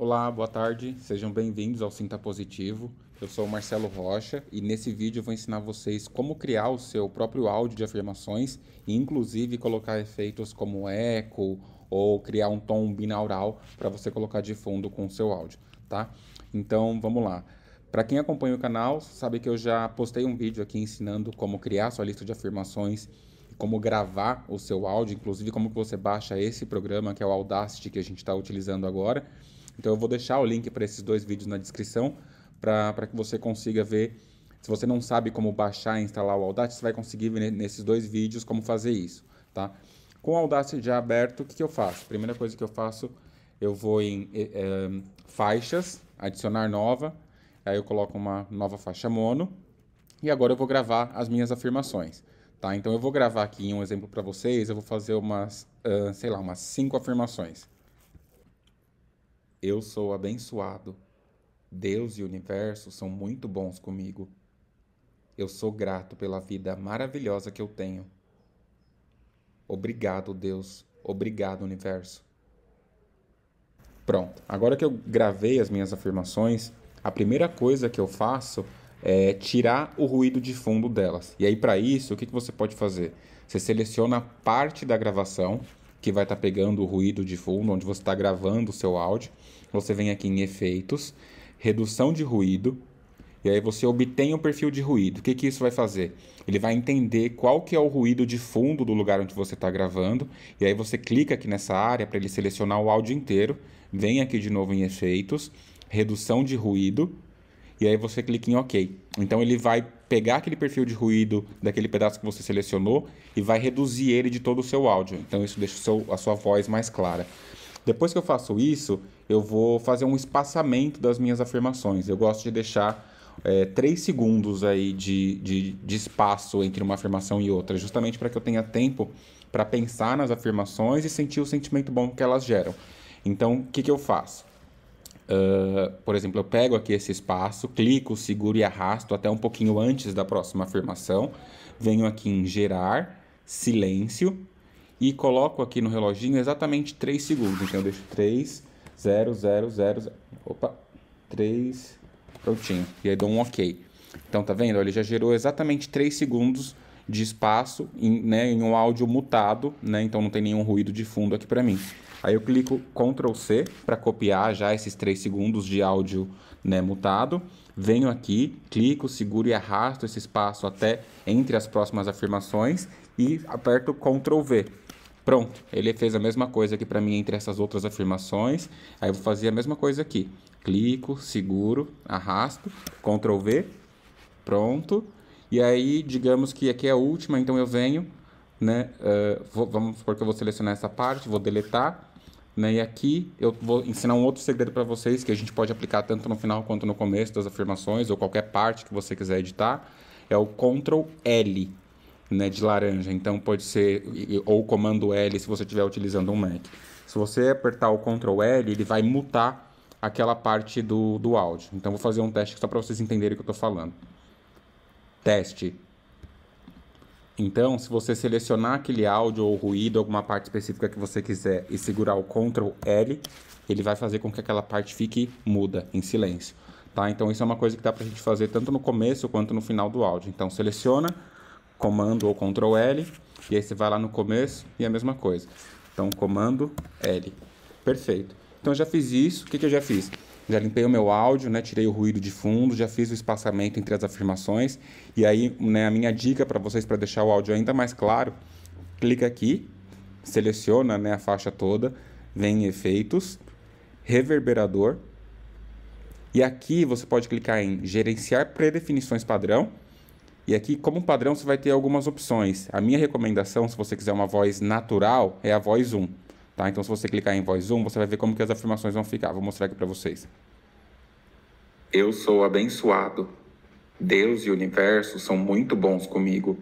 Olá, boa tarde, sejam bem-vindos ao Sinta Positivo. Eu sou o Marcelo Rocha e nesse vídeo eu vou ensinar vocês como criar o seu próprio áudio de afirmações e inclusive colocar efeitos como eco ou criar um tom binaural para você colocar de fundo com o seu áudio, tá? Então, vamos lá. Para quem acompanha o canal, sabe que eu já postei um vídeo aqui ensinando como criar sua lista de afirmações como gravar o seu áudio, inclusive como que você baixa esse programa que é o Audacity que a gente está utilizando agora. Então eu vou deixar o link para esses dois vídeos na descrição para que você consiga ver. Se você não sabe como baixar e instalar o Audacity, você vai conseguir ver nesses dois vídeos como fazer isso, tá? Com o Audacity já aberto, o que, que eu faço? Primeira coisa que eu faço, eu vou em é, faixas, adicionar nova, aí eu coloco uma nova faixa mono, e agora eu vou gravar as minhas afirmações. Tá, então eu vou gravar aqui um exemplo para vocês, eu vou fazer umas, uh, sei lá, umas cinco afirmações. Eu sou abençoado. Deus e o universo são muito bons comigo. Eu sou grato pela vida maravilhosa que eu tenho. Obrigado, Deus. Obrigado, universo. Pronto. Agora que eu gravei as minhas afirmações, a primeira coisa que eu faço é tirar o ruído de fundo delas. E aí, para isso, o que, que você pode fazer? Você seleciona parte da gravação que vai estar tá pegando o ruído de fundo, onde você está gravando o seu áudio. Você vem aqui em efeitos, redução de ruído, e aí você obtém o um perfil de ruído. O que, que isso vai fazer? Ele vai entender qual que é o ruído de fundo do lugar onde você está gravando. E aí você clica aqui nessa área para ele selecionar o áudio inteiro. Vem aqui de novo em efeitos, redução de ruído e aí você clica em OK. Então ele vai pegar aquele perfil de ruído daquele pedaço que você selecionou e vai reduzir ele de todo o seu áudio. Então isso deixa seu, a sua voz mais clara. Depois que eu faço isso, eu vou fazer um espaçamento das minhas afirmações. Eu gosto de deixar é, segundos aí de, de, de espaço entre uma afirmação e outra, justamente para que eu tenha tempo para pensar nas afirmações e sentir o sentimento bom que elas geram. Então, o que, que eu faço? Uh, por exemplo, eu pego aqui esse espaço, clico, seguro e arrasto até um pouquinho antes da próxima afirmação. Venho aqui em gerar, silêncio e coloco aqui no reloginho exatamente 3 segundos. Então eu deixo 3, 0, 0, 0, 0. Opa, 3, prontinho. E aí dou um OK. Então tá vendo? Ele já gerou exatamente 3 segundos de espaço em, né, em um áudio mutado, né? Então não tem nenhum ruído de fundo aqui para mim. Aí eu clico Ctrl C para copiar já esses 3 segundos de áudio né, mutado. Venho aqui, clico, seguro e arrasto esse espaço até entre as próximas afirmações e aperto Ctrl V. Pronto, ele fez a mesma coisa aqui para mim entre essas outras afirmações. Aí eu vou fazer a mesma coisa aqui. Clico, seguro, arrasto, Ctrl V. Pronto. E aí, digamos que aqui é a última, então eu venho, né? Uh, vou, vamos supor que eu vou selecionar essa parte, vou deletar, né? E aqui eu vou ensinar um outro segredo para vocês que a gente pode aplicar tanto no final quanto no começo das afirmações ou qualquer parte que você quiser editar. É o Ctrl L, né? De laranja. Então pode ser ou o comando L se você estiver utilizando um Mac. Se você apertar o Ctrl L, ele vai mutar aquela parte do, do áudio. Então vou fazer um teste só para vocês entenderem o que eu estou falando. Teste. Então, se você selecionar aquele áudio ou ruído, alguma parte específica que você quiser e segurar o Ctrl L, ele vai fazer com que aquela parte fique muda, em silêncio. Tá? Então, isso é uma coisa que dá para a gente fazer tanto no começo quanto no final do áudio. Então, seleciona, comando ou Ctrl L, e aí você vai lá no começo e a mesma coisa. Então, comando L. Perfeito. Então, eu já fiz isso. O que, que eu já fiz? já limpei o meu áudio, né, tirei o ruído de fundo, já fiz o espaçamento entre as afirmações. E aí, né, a minha dica para vocês para deixar o áudio ainda mais claro, clica aqui, seleciona né, a faixa toda, vem em efeitos, reverberador. E aqui você pode clicar em gerenciar predefinições padrão. E aqui, como padrão, você vai ter algumas opções. A minha recomendação, se você quiser uma voz natural, é a voz 1. Tá? Então, se você clicar em Voz 1, você vai ver como que as afirmações vão ficar. Vou mostrar aqui para vocês. Eu sou abençoado. Deus e o universo são muito bons comigo.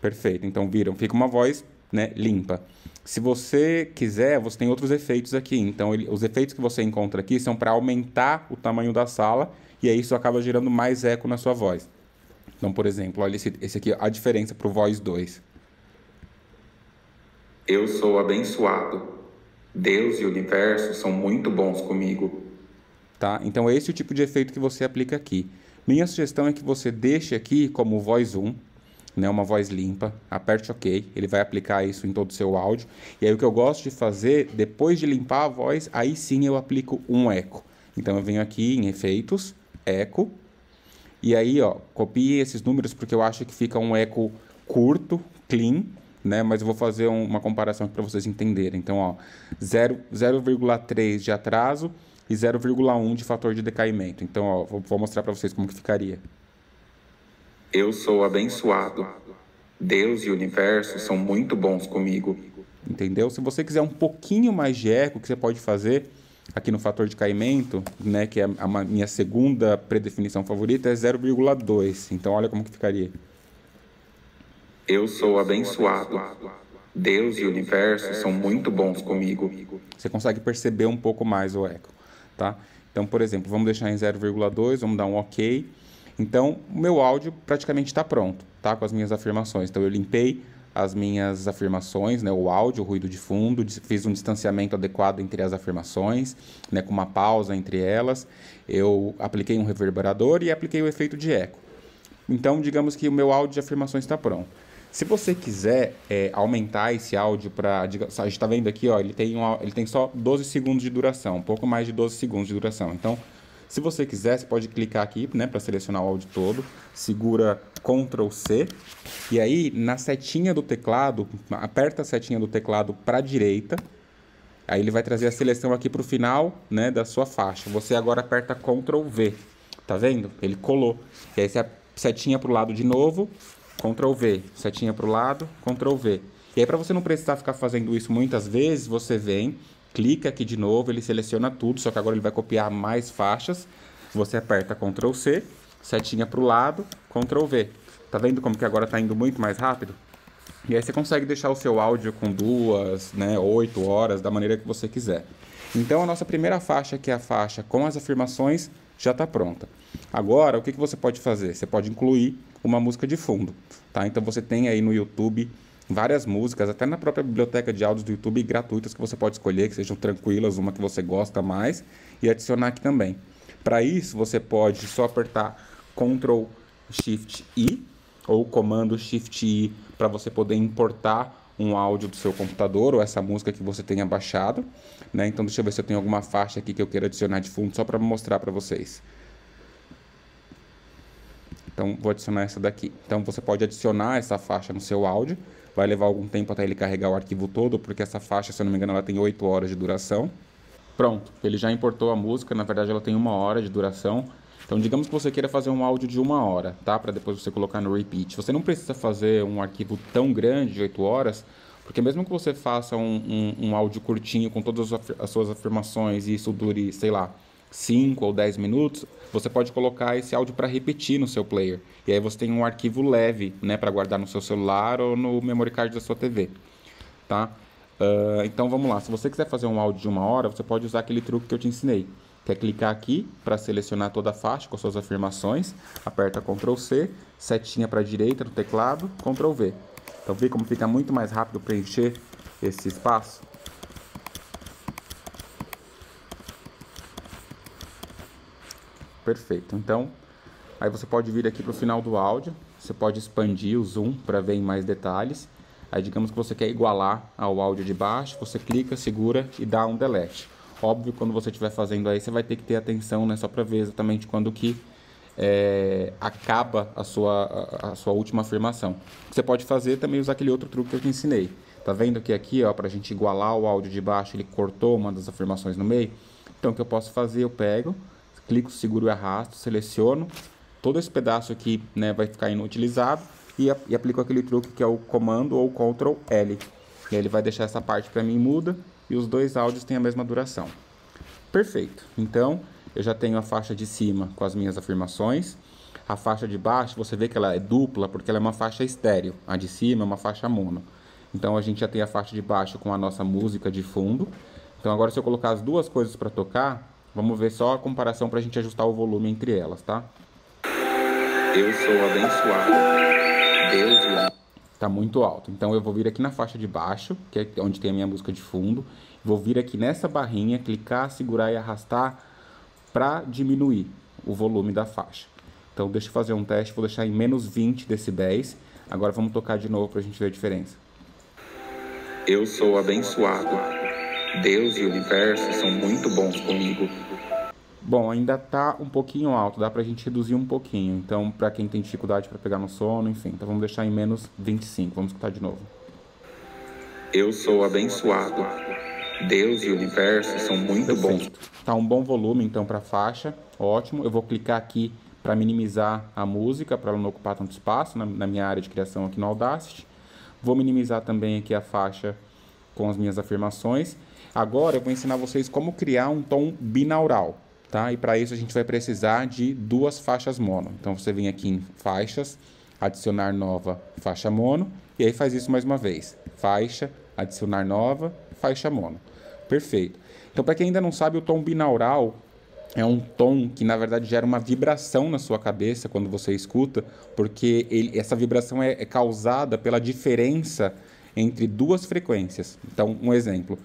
Perfeito. Então, viram? Fica uma voz né, limpa. Se você quiser, você tem outros efeitos aqui. Então, ele, os efeitos que você encontra aqui são para aumentar o tamanho da sala e aí isso acaba gerando mais eco na sua voz. Então, por exemplo, olha esse, esse aqui, a diferença para o Voz 2. Eu sou abençoado. Deus e o universo são muito bons comigo. Tá? Então é esse o tipo de efeito que você aplica aqui. Minha sugestão é que você deixe aqui como voz 1, né, uma voz limpa, aperte OK, ele vai aplicar isso em todo o seu áudio. E aí o que eu gosto de fazer, depois de limpar a voz, aí sim eu aplico um eco. Então eu venho aqui em efeitos, eco, e aí ó, copie esses números porque eu acho que fica um eco curto, clean, né? Mas eu vou fazer um, uma comparação para vocês entenderem. Então, ó, 0,3 de atraso e 0,1 de fator de decaimento. Então, ó, vou, vou mostrar para vocês como que ficaria. Eu sou abençoado. Deus e o universo são muito bons comigo. Entendeu? Se você quiser um pouquinho mais de eco, o que você pode fazer aqui no fator de caimento, né, que é a, a minha segunda predefinição favorita, é 0,2. Então, olha como que ficaria. Eu sou abençoado. Deus e o universo são muito bons comigo. Você consegue perceber um pouco mais o eco, tá? Então, por exemplo, vamos deixar em 0,2, vamos dar um OK. Então, o meu áudio praticamente está pronto, tá? Com as minhas afirmações. Então, eu limpei as minhas afirmações, né? O áudio, o ruído de fundo, fiz um distanciamento adequado entre as afirmações, né? Com uma pausa entre elas. Eu apliquei um reverberador e apliquei o efeito de eco. Então, digamos que o meu áudio de afirmações está pronto. Se você quiser é, aumentar esse áudio para. A gente está vendo aqui, ó, ele tem, ele tem só 12 segundos de duração, um pouco mais de 12 segundos de duração. Então, se você quiser, você pode clicar aqui né, para selecionar o áudio todo, segura Ctrl C, e aí na setinha do teclado, aperta a setinha do teclado para a direita, aí ele vai trazer a seleção aqui para o final né, da sua faixa. Você agora aperta Ctrl V, tá vendo? Ele colou. E aí você setinha para o lado de novo, Ctrl V, setinha para o lado, Ctrl V. E aí, para você não precisar ficar fazendo isso muitas vezes, você vem, clica aqui de novo, ele seleciona tudo, só que agora ele vai copiar mais faixas. Você aperta Ctrl C, setinha para o lado, Ctrl V. Tá vendo como que agora está indo muito mais rápido? E aí você consegue deixar o seu áudio com duas, né, oito horas, da maneira que você quiser. Então a nossa primeira faixa, que é a faixa com as afirmações, já está pronta. Agora, o que, que você pode fazer? Você pode incluir uma música de fundo, tá? Então você tem aí no YouTube várias músicas, até na própria biblioteca de áudios do YouTube gratuitas que você pode escolher, que sejam tranquilas, uma que você gosta mais e adicionar aqui também. Para isso, você pode só apertar Ctrl Shift I ou comando Shift I para você poder importar um áudio do seu computador ou essa música que você tenha baixado, né? Então deixa eu ver se eu tenho alguma faixa aqui que eu queira adicionar de fundo só para mostrar para vocês. Então, vou adicionar essa daqui. Então, você pode adicionar essa faixa no seu áudio. Vai levar algum tempo até ele carregar o arquivo todo, porque essa faixa, se eu não me engano, ela tem 8 horas de duração. Pronto, ele já importou a música, na verdade ela tem uma hora de duração. Então, digamos que você queira fazer um áudio de uma hora, tá? Para depois você colocar no repeat. Você não precisa fazer um arquivo tão grande, de 8 horas, porque mesmo que você faça um, um, um áudio curtinho com todas as suas afirmações e isso dure, sei lá, 5 ou 10 minutos, você pode colocar esse áudio para repetir no seu player. E aí você tem um arquivo leve, né, para guardar no seu celular ou no memory card da sua TV, tá? Uh, então vamos lá. Se você quiser fazer um áudio de uma hora, você pode usar aquele truque que eu te ensinei. Quer clicar aqui para selecionar toda a faixa com suas afirmações, aperta Ctrl C, setinha para a direita do teclado, Ctrl V. Então vê como fica muito mais rápido preencher esse espaço. Perfeito. Então, aí você pode vir aqui para o final do áudio, você pode expandir o zoom para ver em mais detalhes. Aí digamos que você quer igualar ao áudio de baixo, você clica, segura e dá um delete. Óbvio, quando você estiver fazendo aí, você vai ter que ter atenção, né? Só para ver exatamente quando que é, acaba a sua, a, a, sua última afirmação. Você pode fazer também usar aquele outro truque que eu te ensinei. Tá vendo que aqui, ó, para a gente igualar o áudio de baixo, ele cortou uma das afirmações no meio? Então, o que eu posso fazer? Eu pego, clico, seguro e arrasto, seleciono. Todo esse pedaço aqui né, vai ficar inutilizado e, e aplico aquele truque que é o comando ou Ctrl L. E ele vai deixar essa parte para mim muda e os dois áudios têm a mesma duração. Perfeito. Então, eu já tenho a faixa de cima com as minhas afirmações. A faixa de baixo, você vê que ela é dupla porque ela é uma faixa estéreo. A de cima é uma faixa mono. Então, a gente já tem a faixa de baixo com a nossa música de fundo. Então, agora se eu colocar as duas coisas para tocar, Vamos ver só a comparação para a gente ajustar o volume entre elas, tá? Eu sou abençoado. Deus me Tá muito alto. Então eu vou vir aqui na faixa de baixo, que é onde tem a minha música de fundo. Vou vir aqui nessa barrinha, clicar, segurar e arrastar para diminuir o volume da faixa. Então deixa eu fazer um teste, vou deixar em menos 20 decibéis. Agora vamos tocar de novo para a gente ver a diferença. Eu sou abençoado. Deus e o universo são muito bons comigo. Bom, ainda tá um pouquinho alto, dá pra gente reduzir um pouquinho. Então, para quem tem dificuldade para pegar no sono, enfim, então vamos deixar em menos 25. Vamos escutar de novo. Eu sou abençoado. Deus e o universo são muito Perfeito. bons. Tá um bom volume então para faixa. Ótimo. Eu vou clicar aqui para minimizar a música, para ela não ocupar tanto espaço na, né, na minha área de criação aqui no Audacity. Vou minimizar também aqui a faixa com as minhas afirmações Agora eu vou ensinar vocês como criar um tom binaural, tá? E para isso a gente vai precisar de duas faixas mono. Então você vem aqui em faixas, adicionar nova, faixa mono, e aí faz isso mais uma vez. Faixa, adicionar nova, faixa mono. Perfeito. Então para quem ainda não sabe, o tom binaural é um tom que na verdade gera uma vibração na sua cabeça quando você escuta, porque ele, essa vibração é, é causada pela diferença entre duas frequências. Então, um exemplo.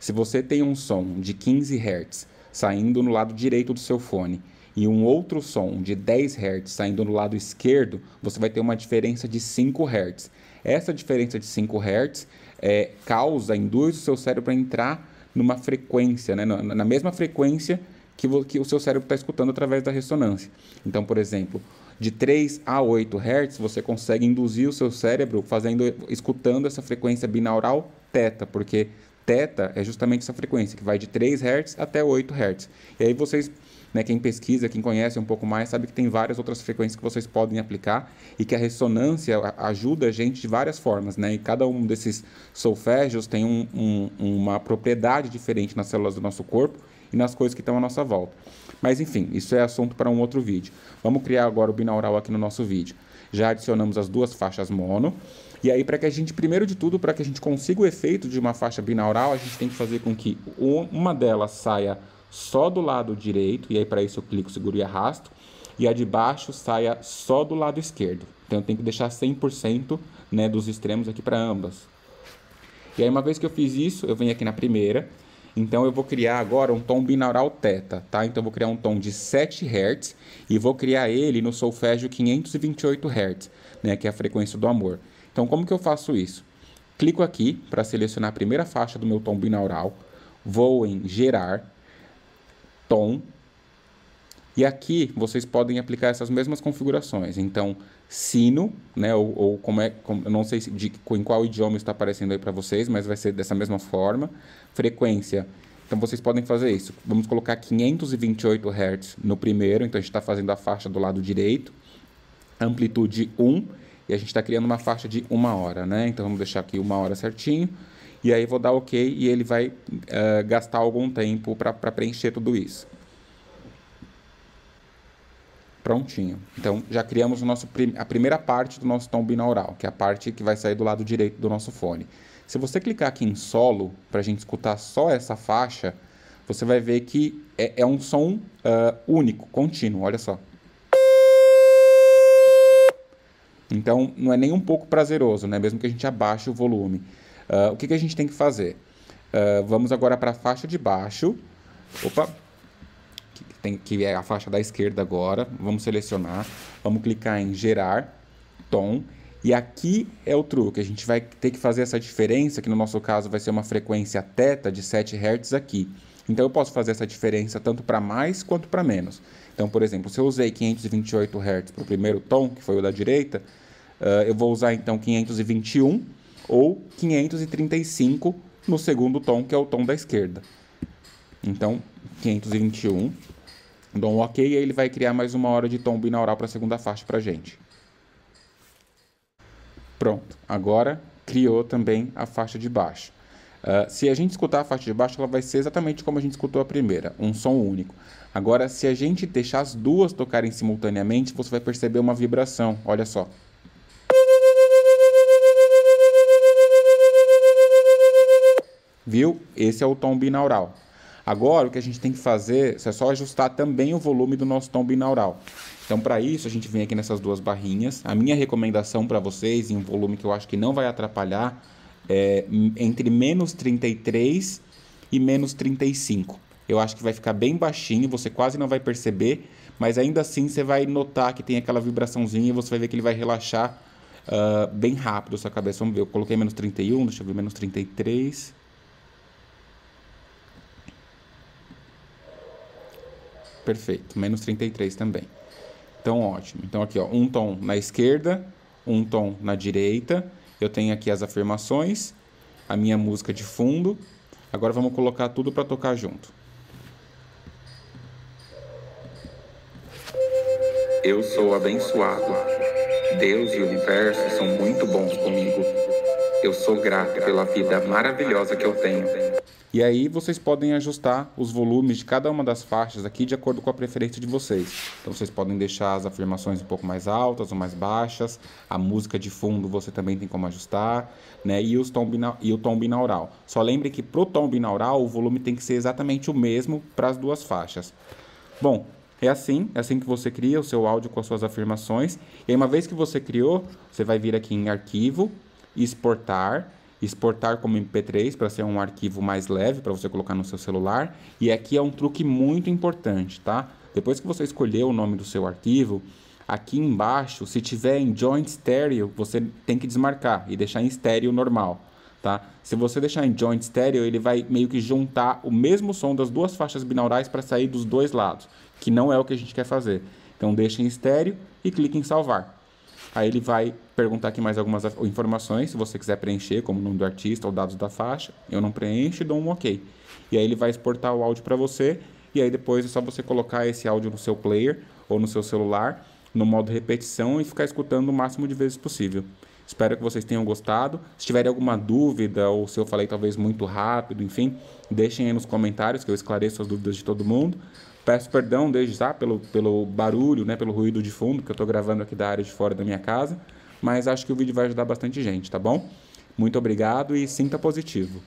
Se você tem um som de 15 Hz saindo no lado direito do seu fone e um outro som de 10 Hz saindo no lado esquerdo, você vai ter uma diferença de 5 Hz. Essa diferença de 5 Hz é, causa, induz o seu cérebro a entrar numa frequência, né? na, na mesma frequência que, vo, que o seu cérebro está escutando através da ressonância. Então, por exemplo, de 3 a 8 Hz, você consegue induzir o seu cérebro fazendo, escutando essa frequência binaural teta, porque teta é justamente essa frequência, que vai de 3 Hz até 8 Hz. E aí vocês, né, quem pesquisa, quem conhece um pouco mais, sabe que tem várias outras frequências que vocês podem aplicar e que a ressonância ajuda a gente de várias formas, né? E cada um desses solfégios tem um, um, uma propriedade diferente nas células do nosso corpo e nas coisas que estão à nossa volta. Mas enfim, isso é assunto para um outro vídeo. Vamos criar agora o binaural aqui no nosso vídeo. Já adicionamos as duas faixas mono. E aí, para que a gente, primeiro de tudo, para que a gente consiga o efeito de uma faixa binaural, a gente tem que fazer com que uma delas saia só do lado direito, e aí para isso eu clico, seguro e arrasto, e a de baixo saia só do lado esquerdo. Então eu tenho que deixar 100% né, dos extremos aqui para ambas. E aí uma vez que eu fiz isso, eu venho aqui na primeira, então eu vou criar agora um tom binaural teta, tá? Então eu vou criar um tom de 7 Hz e vou criar ele no solfégio 528 Hz, né, que é a frequência do amor. Então como que eu faço isso? Clico aqui para selecionar a primeira faixa do meu tom binaural, vou em gerar tom e aqui vocês podem aplicar essas mesmas configurações. Então sino, né? Ou, ou como é, como, eu não sei de, em qual idioma está aparecendo aí para vocês, mas vai ser dessa mesma forma. Frequência. Então vocês podem fazer isso. Vamos colocar 528 Hz no primeiro, então a gente está fazendo a faixa do lado direito, amplitude 1, e a gente está criando uma faixa de uma hora, né? Então vamos deixar aqui uma hora certinho. E aí vou dar OK e ele vai uh, gastar algum tempo para preencher tudo isso prontinho. Então, já criamos nosso prim a primeira parte do nosso tom binaural, que é a parte que vai sair do lado direito do nosso fone. Se você clicar aqui em solo, para a gente escutar só essa faixa, você vai ver que é, é um som uh, único, contínuo, olha só. Então, não é nem um pouco prazeroso, né? mesmo que a gente abaixe o volume. Uh, o que, que a gente tem que fazer? Uh, vamos agora para a faixa de baixo. Opa! que, tem, que é a faixa da esquerda agora. Vamos selecionar, vamos clicar em gerar tom. E aqui é o truque, a gente vai ter que fazer essa diferença, que no nosso caso vai ser uma frequência θ de 7 Hz aqui. Então eu posso fazer essa diferença tanto para mais quanto para menos. Então, por exemplo, se eu usei 528 Hz para o primeiro tom, que foi o da direita, uh, eu vou usar então 521 ou 535 no segundo tom, que é o tom da esquerda. Então, 521. Dou um OK e ele vai criar mais uma hora de tom binaural para a segunda faixa para gente. Pronto, agora criou também a faixa de baixo. Uh, se a gente escutar a faixa de baixo, ela vai ser exatamente como a gente escutou a primeira, um som único. Agora, se a gente deixar as duas tocarem simultaneamente, você vai perceber uma vibração, olha só. Viu? Esse é o tom binaural. Agora, o que a gente tem que fazer é só ajustar também o volume do nosso tom binaural. Então, para isso, a gente vem aqui nessas duas barrinhas. A minha recomendação para vocês, em um volume que eu acho que não vai atrapalhar, é entre menos 33 e menos 35. Eu acho que vai ficar bem baixinho, você quase não vai perceber, mas ainda assim você vai notar que tem aquela vibraçãozinha e você vai ver que ele vai relaxar uh, bem rápido a sua cabeça. Vamos ver, eu coloquei menos 31, deixa eu ver, menos 33. perfeito, menos 33 também. Então, ótimo. Então, aqui, ó, um tom na esquerda, um tom na direita. Eu tenho aqui as afirmações, a minha música de fundo. Agora vamos colocar tudo para tocar junto. Eu sou abençoado. Deus e o universo são muito bons comigo. Eu sou grato pela vida maravilhosa que eu tenho. E aí vocês podem ajustar os volumes de cada uma das faixas aqui de acordo com a preferência de vocês. Então vocês podem deixar as afirmações um pouco mais altas ou mais baixas, a música de fundo você também tem como ajustar, né? E, os tom e o tom binaural. Só lembre que pro tom binaural o volume tem que ser exatamente o mesmo para as duas faixas. Bom, é assim, é assim que você cria o seu áudio com as suas afirmações. E aí, uma vez que você criou, você vai vir aqui em arquivo, exportar exportar como MP3 para ser um arquivo mais leve para você colocar no seu celular. E aqui é um truque muito importante, tá? Depois que você escolher o nome do seu arquivo, aqui embaixo, se tiver em joint stereo, você tem que desmarcar e deixar em estéreo normal, tá? Se você deixar em joint stereo, ele vai meio que juntar o mesmo som das duas faixas binaurais para sair dos dois lados, que não é o que a gente quer fazer. Então deixa em estéreo e clique em salvar. Aí ele vai perguntar aqui mais algumas informações, se você quiser preencher, como o nome do artista ou dados da faixa. Eu não preencho e dou um OK. E aí ele vai exportar o áudio para você. E aí depois é só você colocar esse áudio no seu player ou no seu celular, no modo repetição e ficar escutando o máximo de vezes possível. Espero que vocês tenham gostado. Se tiverem alguma dúvida ou se eu falei talvez muito rápido, enfim, deixem aí nos comentários que eu esclareço as dúvidas de todo mundo. Peço perdão desde já pelo, pelo barulho, né, pelo ruído de fundo que eu estou gravando aqui da área de fora da minha casa, mas acho que o vídeo vai ajudar bastante gente, tá bom? Muito obrigado e sinta positivo.